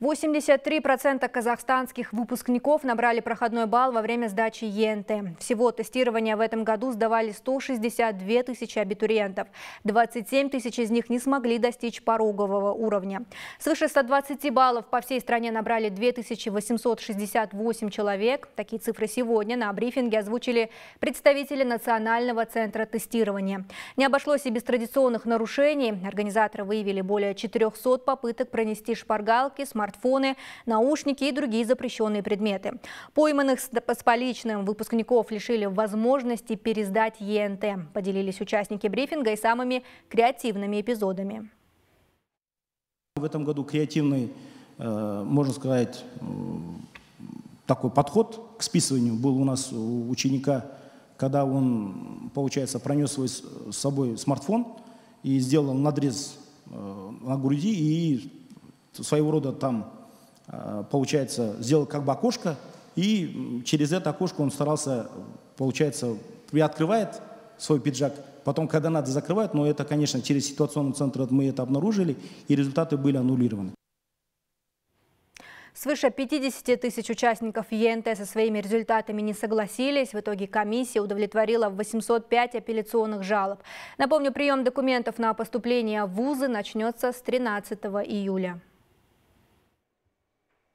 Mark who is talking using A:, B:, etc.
A: 83% казахстанских выпускников набрали проходной балл во время сдачи ЕНТ. Всего тестирование в этом году сдавали 162 тысячи абитуриентов. 27 тысяч из них не смогли достичь порогового уровня. Свыше 120 баллов по всей стране набрали 2868 человек. Такие цифры сегодня на брифинге озвучили представители Национального центра тестирования. Не обошлось и без традиционных нарушений. Организаторы выявили более 400 попыток пронести шпаргалки, смартфоны смартфоны, наушники и другие запрещенные предметы. Пойманных с поличным выпускников лишили возможности пересдать ЕНТ. Поделились участники брифинга и самыми креативными эпизодами.
B: В этом году креативный, э, можно сказать, такой подход к списыванию был у нас у ученика, когда он, получается, пронес свой, с собой смартфон и сделал надрез э, на груди и своего рода там, э, получается, сделал как бы окошко, и через это окошко он старался, получается, приоткрывает свой пиджак, потом, когда надо, закрывает, но это, конечно, через ситуационный центр мы это обнаружили, и результаты были аннулированы.
A: Свыше 50 тысяч участников ЕНТ со своими результатами не согласились. В итоге комиссия удовлетворила 805 апелляционных жалоб. Напомню, прием документов на поступление в ВУЗы начнется с 13 июля.